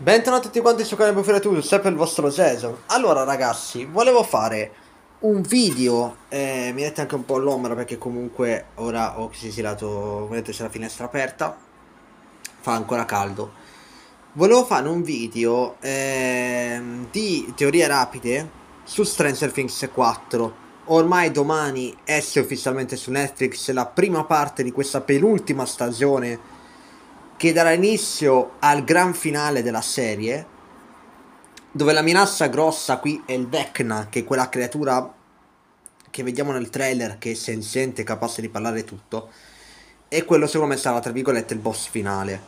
Bentornati tutti quanti su canale Bufferatulus, sempre il vostro Jason Allora ragazzi, volevo fare un video eh, Mi mette anche un po' l'ombra perché comunque ora ho sigillato vedete c'è la finestra aperta Fa ancora caldo Volevo fare un video eh, di teorie rapide su Stranger Things 4 Ormai domani esce ufficialmente su Netflix la prima parte di questa penultima stagione che darà inizio al gran finale della serie, dove la minaccia grossa qui è il Vecna, che è quella creatura che vediamo nel trailer, che è senziente, capace di parlare tutto, e quello secondo me sarà, tra virgolette, il boss finale.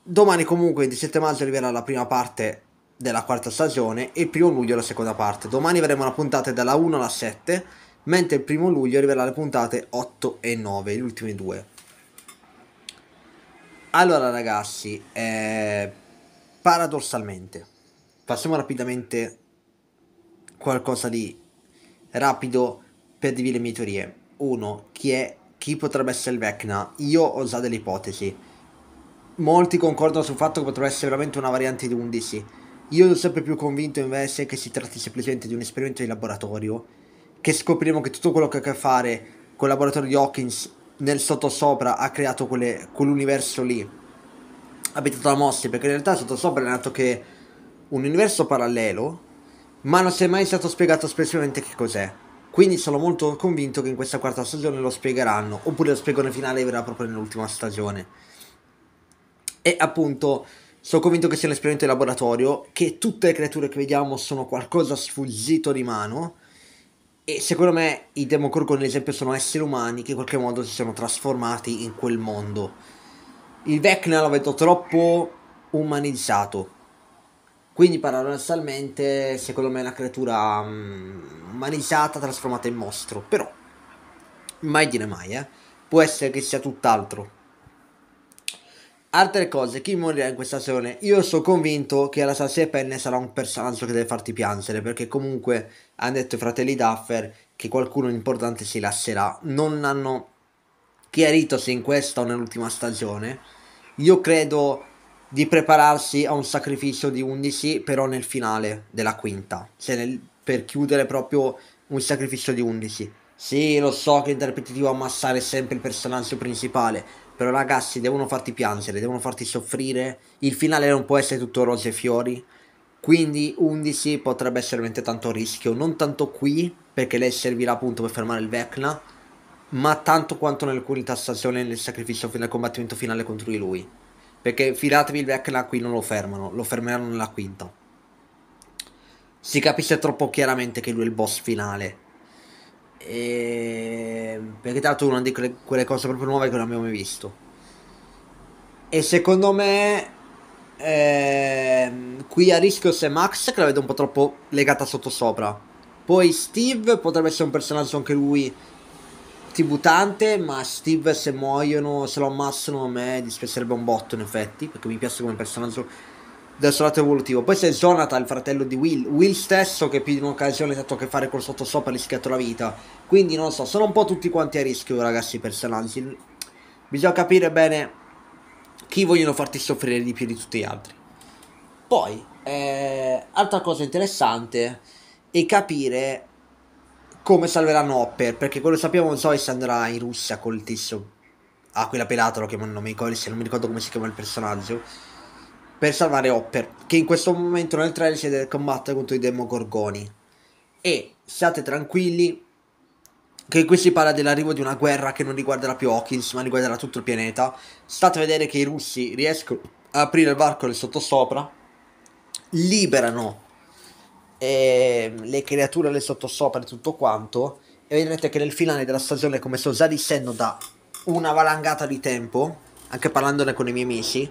Domani comunque, il 17 maggio, arriverà la prima parte della quarta stagione e il primo luglio la seconda parte. Domani avremo la puntata dalla 1 alla 7, mentre il primo luglio arriverà le puntate 8 e 9, gli ultimi due. Allora ragazzi, eh, paradossalmente, passiamo rapidamente qualcosa di rapido per dire le mie teorie. Uno, chi è chi potrebbe essere il Vecna? Io ho già delle ipotesi. Molti concordano sul fatto che potrebbe essere veramente una variante di 11. Io sono sempre più convinto invece che si tratti semplicemente di un esperimento di laboratorio, che scopriremo che tutto quello che ha a che fare con il laboratorio di Hawkins nel sottosopra ha creato quelle, quell'universo lì abitato da mosche perché in realtà sottosopra è nato che un universo parallelo ma non si è mai stato spiegato espressamente che cos'è quindi sono molto convinto che in questa quarta stagione lo spiegheranno oppure lo spiegone finale verrà proprio nell'ultima stagione e appunto sono convinto che sia un esperimento di laboratorio che tutte le creature che vediamo sono qualcosa sfuggito di mano e secondo me i Demogorgon, ad esempio, sono esseri umani che in qualche modo si sono trasformati in quel mondo. Il Vecna lo vedo troppo umanizzato. Quindi paradossalmente, secondo me è una creatura um, umanizzata trasformata in mostro. Però, mai dire mai, eh. Può essere che sia tutt'altro. Altre cose, chi morirà in questa stagione? Io sono convinto che la Anastasia Penne sarà un personaggio che deve farti piangere, perché comunque hanno detto i fratelli Duffer che qualcuno importante si lascerà. Non hanno chiarito se in questa o nell'ultima stagione. Io credo di prepararsi a un sacrificio di 11, però nel finale della quinta, cioè nel, per chiudere proprio un sacrificio di 11. Sì, lo so che è interpretativo ammassare sempre il personaggio principale, però ragazzi, devono farti piangere, devono farti soffrire. Il finale non può essere tutto rose e fiori. Quindi 11 potrebbe essere veramente tanto rischio. Non tanto qui, perché lei servirà appunto per fermare il Vecna. Ma tanto quanto nell'unità stazione nel sacrificio nel combattimento finale contro di lui. Perché fidatevi, il Vecna qui non lo fermano, lo fermeranno nella quinta. Si capisce troppo chiaramente che lui è il boss finale e... Ehm, perché tra l'altro una di quelle, quelle, cose proprio nuove che non abbiamo mai visto. E secondo me ehm, qui a rischio c'è Max che la vedo un po' troppo legata sotto sopra Poi Steve potrebbe essere un personaggio anche lui tributante, ma Steve se muoiono, se lo ammassano a me dispiacerebbe un botto in effetti, perché mi piace come personaggio dal suo lato evolutivo. Poi c'è Jonathan, il fratello di Will, Will stesso che più di un'occasione ha fatto che fare col sottosopra e rischiato la vita. Quindi non lo so, sono un po' tutti quanti a rischio ragazzi i personaggi. Bisogna capire bene chi vogliono farti soffrire di più di tutti gli altri. Poi, eh, altra cosa interessante è capire come salveranno Hopper, perché quello sappiamo non so se andrà in Russia col tizio. Ah, quella pelata lo chiamano, non mi ricordo, non mi ricordo come si chiama il personaggio per salvare Hopper, che in questo momento nel trailer si del combattere contro i Demogorgoni. E state tranquilli che qui si parla dell'arrivo di una guerra che non riguarderà più Hawkins, ma riguarderà tutto il pianeta. State a vedere che i russi riescono ad aprire il varco del sottosopra, liberano eh, le creature del sottosopra e tutto quanto, e vedrete che nel finale della stagione, come sto già dicendo da una valangata di tempo, anche parlandone con i miei amici,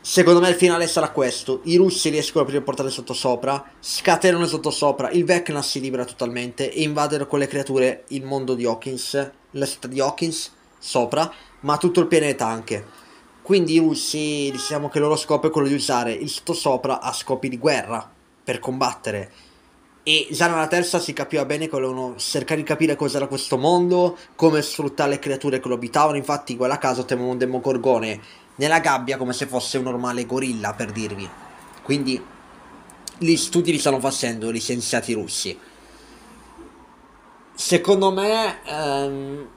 Secondo me il finale sarà questo. I russi riescono a aprire portale sottosopra, scatenano sottosopra, il Vecna si libera totalmente e invadono con le creature il mondo di Hawkins, la città di Hawkins sopra, ma tutto il pianeta anche. Quindi i russi diciamo che il loro scopo è quello di usare il sottosopra a scopi di guerra, per combattere. E già nella terza si capiva bene che volevano cercare di capire cos'era questo mondo, come sfruttare le creature che lo abitavano. Infatti, quella casa temo un demogorgone nella gabbia come se fosse un normale gorilla per dirvi. Quindi gli studi li stanno facendo gli scienziati russi. Secondo me ehm,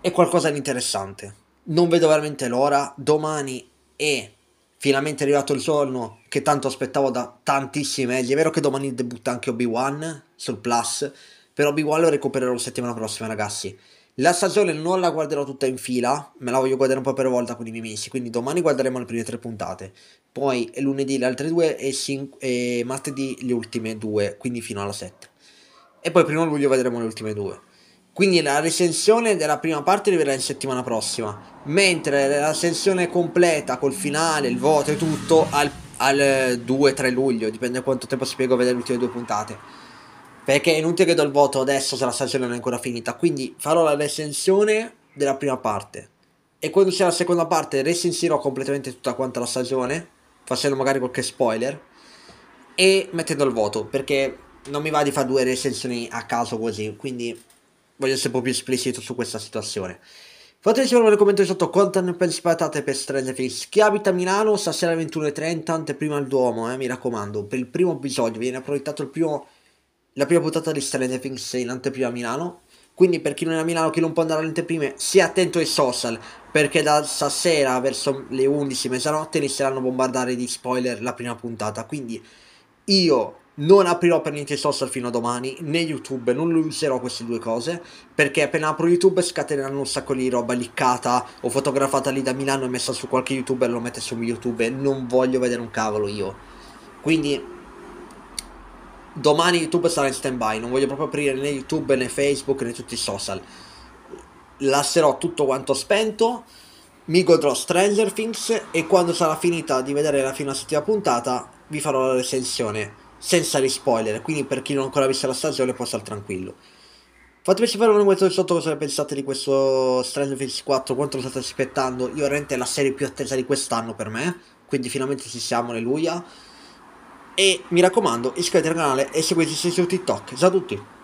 è qualcosa di interessante. Non vedo veramente l'ora. Domani è finalmente arrivato il giorno che tanto aspettavo da tantissimi È vero che domani debutta anche Obi-Wan sul Plus, però Obi-Wan lo recupererò la settimana prossima, ragazzi. La stagione non la guarderò tutta in fila, me la voglio guardare un po' per volta con i miei amici, quindi domani guarderemo le prime tre puntate, poi lunedì le altre due e, e martedì le ultime due, quindi fino alla sette. E poi primo luglio vedremo le ultime due. Quindi la recensione della prima parte arriverà in settimana prossima, mentre la recensione completa col finale, il voto e tutto al, al 2-3 luglio, dipende da quanto tempo spiego a vedere le ultime due puntate. Perché è inutile che do il voto adesso se la stagione non è ancora finita. Quindi farò la recensione della prima parte. E quando c'è la seconda parte recensirò completamente tutta quanta la stagione, facendo magari qualche spoiler, e mettendo il voto, perché non mi va di fare due recensioni a caso così, quindi voglio essere un po' più esplicito su questa situazione. Fatemi sapere nei commenti sotto quanto ne pensate per Stranger Things. Chi abita a Milano stasera alle 21.30, anteprima al Duomo, eh, mi raccomando, per il primo episodio, viene approfittato il primo la prima puntata di Stranger Things in anteprima a Milano. Quindi per chi non è a Milano, chi non può andare alle anteprime, sia attento ai social, perché da stasera verso le 11 mezzanotte inizieranno a bombardare di spoiler la prima puntata. Quindi io non aprirò per niente i social fino a domani, né YouTube, non userò queste due cose, perché appena apro YouTube scateneranno un sacco di roba liccata o fotografata lì da Milano e messa su qualche youtuber, lo mette su YouTube, non voglio vedere un cavolo io. Quindi domani YouTube sarà in stand by, non voglio proprio aprire né YouTube né Facebook né tutti i social. Lasserò tutto quanto spento, mi godrò Stranger Things e quando sarà finita di vedere la fino alla settima puntata vi farò la recensione senza gli spoiler, quindi per chi non ha ancora visto la stagione può stare tranquillo. Fatemi sapere un commenti sotto cosa ne pensate di questo Stranger Things 4, quanto lo state aspettando. Io veramente è la serie più attesa di quest'anno per me, quindi finalmente ci siamo, alleluia e mi raccomando iscrivetevi al canale e seguiteci su TikTok. Ciao a tutti!